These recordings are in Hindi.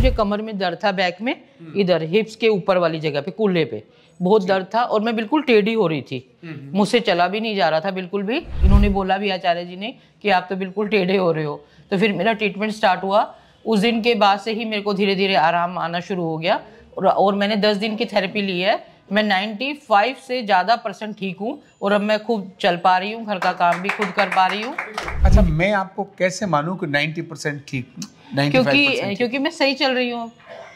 मुझे कमर में दर्द था बैक में हम्म। इधर हिप्स के ऊपर वाली जगह पे कूल्हे पे बहुत दर्द था और मैं बिल्कुल टेढ़ी हो रही थी हम्म, हम्म। मुझसे चला भी नहीं जा रहा था बिल्कुल भी इन्होंने बोला भी आचार्य जी ने कि आप तो बिल्कुल टेढ़े हो रहे हो तो फिर मेरा ट्रीटमेंट स्टार्ट हुआ उस दिन के बाद से ही मेरे को धीरे धीरे आराम आना शुरू हो गया और, और मैंने दस दिन की थेरेपी ली है मैं 95 से ज़्यादा परसेंट ठीक हूँ और अब मैं खूब चल पा रही हूँ घर का काम भी खुद कर पा रही हूँ अच्छा मैं आपको कैसे मानूँ कि 90 परसेंट ठीक क्योंकि क्योंकि मैं सही चल रही हूँ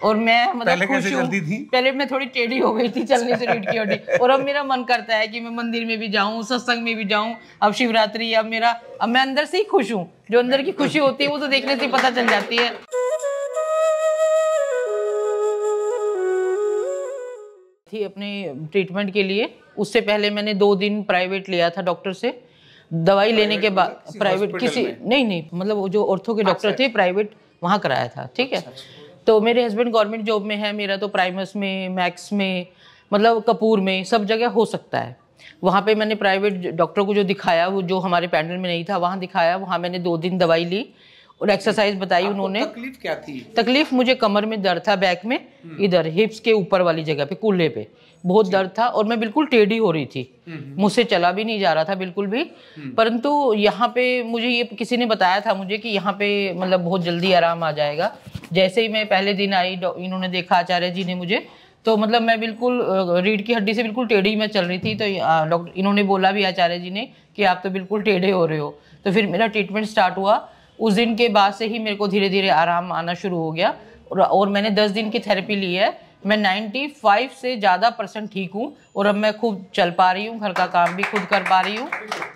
और मैं मतलब खुश हूँ पहले मैं थोड़ी टेढ़ी हो गई थी चलने से रीढ़ की हड्डी और अब मेरा मन करता है कि मैं मंदिर में भी जाऊँ सत्संग में भी जाऊँ अब शिवरात्रि अब मेरा अब मैं अंदर से ही खुश हूँ जो अंदर की खुशी होती है वो तो देखने से पता चल जाती है थी अपने ट्रीटमेंट के लिए उससे पहले मैंने दो दिन प्राइवेट लिया था डॉक्टर से दवाई लेने के बाद प्राइवेट किसी नहीं नहीं मतलब वो जो ऑर्थो के डॉक्टर अच्छा, अच्छा। थे प्राइवेट वहाँ कराया था ठीक है अच्छा, तो मेरे हस्बैंड गवर्नमेंट जॉब में है मेरा तो प्राइमस में मैक्स में मतलब कपूर में सब जगह हो सकता है वहाँ पे मैंने प्राइवेट डॉक्टर को जो दिखाया वो जो हमारे पैनल में नहीं था वहाँ दिखाया वहाँ मैंने दो दिन दवाई ली और एक्सरसाइज बताई उन्होंने तकलीफ क्या थी तकलीफ मुझे कमर में दर्द था बैक में हम्म। इधर हिप्स के ऊपर वाली जगह पे कूल्हे पे बहुत दर्द था और मैं बिल्कुल टेढ़ी हो रही थी हम्म, हम्म। मुझसे चला भी नहीं जा रहा था बिल्कुल भी परंतु यहाँ पे मुझे ये किसी ने बताया था मुझे कि यहाँ पे मतलब बहुत जल्दी आराम आ जाएगा जैसे ही मैं पहले दिन आई इन्होंने देखा आचार्य जी ने मुझे तो मतलब मैं बिल्कुल रीढ़ की हड्डी से बिल्कुल टेढ़ी में चल रही थी तो डॉक्टर इन्होंने बोला भी आचार्य जी ने कि आप तो बिल्कुल टेढ़े हो रहे हो तो फिर मेरा ट्रीटमेंट स्टार्ट हुआ उस दिन के बाद से ही मेरे को धीरे धीरे आराम आना शुरू हो गया और, और मैंने दस दिन की थेरेपी ली है मैं 95 से ज़्यादा परसेंट ठीक हूँ और अब मैं खुद चल पा रही हूँ घर का काम भी खुद कर पा रही हूँ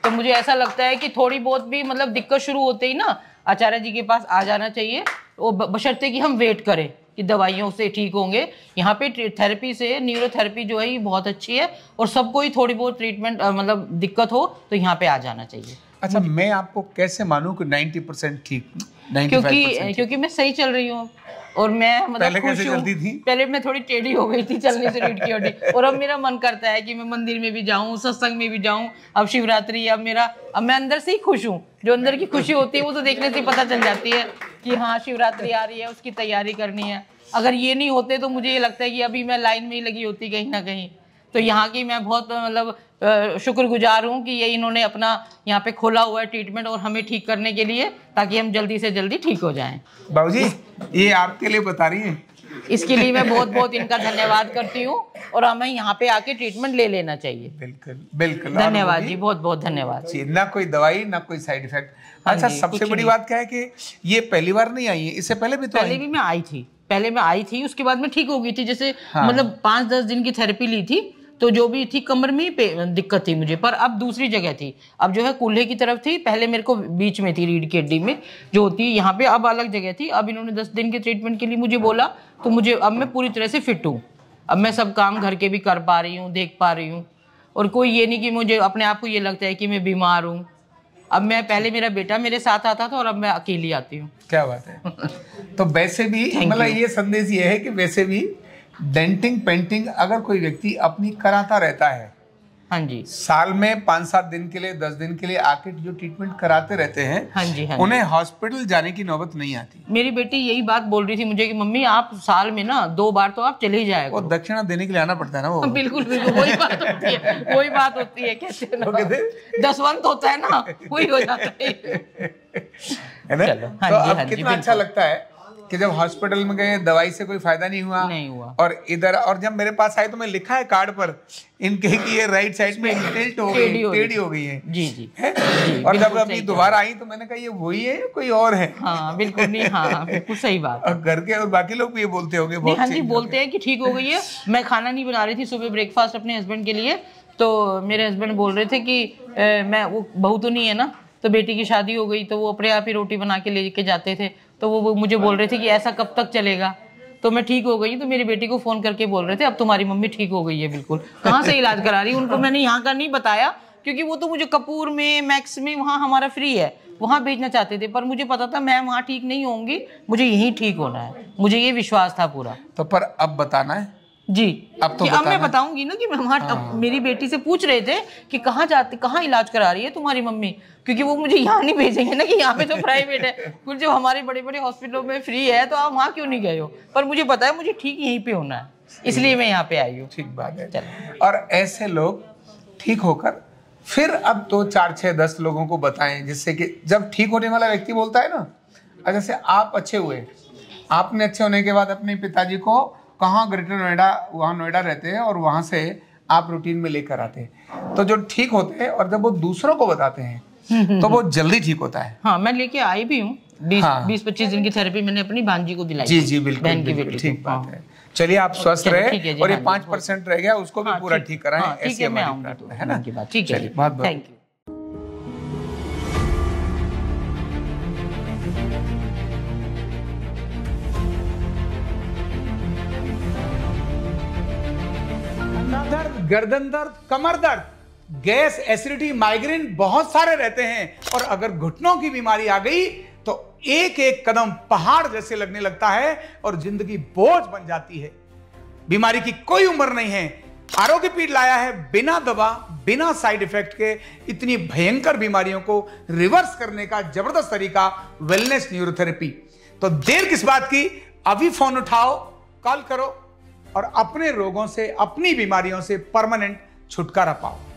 तो मुझे ऐसा लगता है कि थोड़ी बहुत भी मतलब दिक्कत शुरू होते ही ना आचार्य जी के पास आ जाना चाहिए और बशर्ते कि हम वेट करें कि दवाइयों से ठीक होंगे यहाँ पे थेरेपी से न्यूरोथेरेपी जो है ये बहुत अच्छी है और सबको ही थोड़ी बहुत ट्रीटमेंट मतलब दिक्कत हो तो यहाँ पे आ जाना चाहिए अच्छा मैं आपको कैसे मानूं कि 90 परसेंट ठीक क्योंकि क्योंकि मैं सही चल रही हूँ और मैं मतलब पहले कैसे चलती थी पहले मैं थोड़ी टेढ़ी हो गई थी चलने से रीढ़ की हड्डी और अब मेरा मन करता है कि मैं मंदिर में भी जाऊँ सत्संग में भी जाऊँ अब शिवरात्रि अब मेरा अब मैं अंदर से ही खुश हूँ जो अंदर की खुशी होती है वो तो देखने से पता चल जाती है कि हाँ शिवरात्रि आ रही है उसकी तैयारी करनी है अगर ये नहीं होते तो मुझे ये लगता है कि अभी मैं लाइन में ही लगी होती कहीं ना कहीं तो यहाँ की मैं बहुत मतलब शुक्रगुजार हूँ कि ये इन्होंने अपना यहाँ पे खोला हुआ है ट्रीटमेंट और हमें ठीक करने के लिए ताकि हम जल्दी से जल्दी ठीक हो जाएं बाबूजी ये आपके लिए बता रही हैं इसके लिए मैं बहुत बहुत इनका धन्यवाद करती हूँ और हमें यहाँ पे आके ट्रीटमेंट ले लेना चाहिए बिल्कुल बिल्कुल धन्यवाद जी बहुत बहुत धन्यवाद ना कोई दवाई ना कोई साइड हाँ इफेक्ट अच्छा सबसे बड़ी बात क्या है कि ये पहली बार नहीं आई है इससे पहले भी तो पहले भी मैं आई थी पहले मैं आई थी उसके बाद में ठीक हो गई थी जैसे हाँ। मतलब पांच दस दिन की थेरेपी ली थी तो जो भी थी कमर में दिक्कत थी मुझे पर अब दूसरी जगह थी अब जो है कूल्हे की तरफ थी पहले मेरे को बीच में थी रीढ़ की हड्डी में जो होती है यहाँ पे अब अलग जगह थी अब इन्होंने दस दिन के ट्रीटमेंट के लिए मुझे बोला तो मुझे अब मैं पूरी तरह से फिट हूँ अब मैं सब काम घर के भी कर पा रही हूँ देख पा रही हूँ और कोई ये नहीं कि मुझे अपने आप को ये लगता है कि मैं बीमार हूँ अब मैं पहले मेरा बेटा मेरे साथ आता था और अब मैं अकेली आती हूँ क्या बात है तो वैसे भी मतलब ये संदेश ये है कि वैसे भी डेंटिंग पेंटिंग अगर कोई व्यक्ति अपनी कराता रहता है हाँ जी साल में पांच सात दिन के लिए दस दिन के लिए आके जो ट्रीटमेंट कराते रहते हैं हाँ जी हाँ उन्हें हॉस्पिटल जाने की नौबत नहीं आती मेरी बेटी यही बात बोल रही थी मुझे कि मम्मी आप साल में ना दो बार तो आप चले ही जाए और दक्षिणा देने के लिए आना पड़ता है ना वो हाँ, बिल्कुल बिल्कुल वही बात होती है वही बात होती है कैसे दसवंत होता है ना वही हो जाता है हाँ तो अब हाँ कितना अच्छा लगता है कि जब हॉस्पिटल में गए दवाई से कोई फायदा नहीं हुआ नहीं हुआ और इधर और जब मेरे पास आए तो मैं लिखा है कार्ड पर इनके कि ये राइट साइड में इंटेल्ट हो गई टेढ़ी हो गई है जी जी, है? जी और जब अभी दोबारा आई तो मैंने कहा ये वही है कोई और है हाँ बिल्कुल नहीं हाँ बिल्कुल सही बात और घर के और बाकी लोग भी ये बोलते होंगे हाँ जी बोलते हैं कि ठीक हो गई है मैं खाना नहीं बना रही थी सुबह ब्रेकफास्ट अपने हस्बैंड के लिए तो मेरे हस्बैंड बोल रहे थे कि मैं वो बहू तो नहीं है ना तो बेटी की शादी हो गई तो वो अपने आप ही रोटी बना के लेके जाते थे तो वो मुझे बोल रहे थे कि ऐसा कब तक चलेगा तो मैं ठीक हो गई तो मेरी बेटी को फोन करके बोल रहे थे अब तुम्हारी मम्मी ठीक हो गई है बिल्कुल कहाँ से इलाज करा रही उनको मैंने यहाँ का नहीं बताया क्योंकि वो तो मुझे कपूर में मैक्स में वहाँ हमारा फ्री है वहाँ भेजना चाहते थे पर मुझे पता था मैं वहाँ ठीक नहीं होंगी मुझे यहीं ठीक होना है मुझे ये विश्वास था पूरा तो पर अब बताना है जी अब तो अब मैं बताऊंगी ना कि मेहमान हाँ। मेरी बेटी से पूछ रहे थे कि कहाँ जाते कहाँ इलाज करा रही है तुम्हारी मम्मी क्योंकि वो मुझे यहाँ नहीं भेजेंगे ना कि यहाँ पे तो प्राइवेट है कुछ जो हमारे बड़े बड़े हॉस्पिटलों में फ्री है तो आप वहाँ क्यों नहीं गए हो पर मुझे पता है मुझे ठीक यहीं पे होना है इसलिए मैं यहाँ पे आई हूँ ठीक बात है और ऐसे लोग ठीक होकर फिर अब तो चार छः दस लोगों को बताएं जिससे कि जब ठीक होने वाला व्यक्ति बोलता है ना अच्छा, जैसे आप अच्छे हुए आपने अच्छे होने के बाद अपने पिताजी को कहाँ ग्रेटर नोएडा वहाँ नोएडा रहते हैं और वहाँ से आप रूटीन में लेकर आते हैं तो जो ठीक होते हैं और जब वो दूसरों को बताते हैं तो वो जल्दी ठीक होता है हाँ मैं लेके आई भी हूँ बीस हाँ। पच्चीस दिन की थेरेपी मैंने अपनी भांजी को दिलाई जी जी बिल्कुल बहन की ठीक बात हाँ। है चलिए आप स्वस्थ रहे और ये हाँ, पांच परसेंट रह गया उसको भी पूरा ठीक कराएं ऐसे हमारी तो है ना ठीक है बहुत बहुत थैंक यू दर्द गर्दन दर्द कमर दर्द गैस एसिडिटी माइग्रेन बहुत सारे रहते हैं और अगर घुटनों की बीमारी आ गई तो एक एक कदम पहाड़ जैसे लगने लगता है और जिंदगी बोझ बन जाती है बीमारी की कोई उम्र नहीं है आरोग्य पीठ लाया है बिना दवा बिना साइड इफेक्ट के इतनी भयंकर बीमारियों को रिवर्स करने का जबरदस्त तरीका वेलनेस न्यूरोथेरेपी तो देर किस बात की अभी फोन उठाओ कॉल करो और अपने रोगों से अपनी बीमारियों से परमानेंट छुटकारा पाओ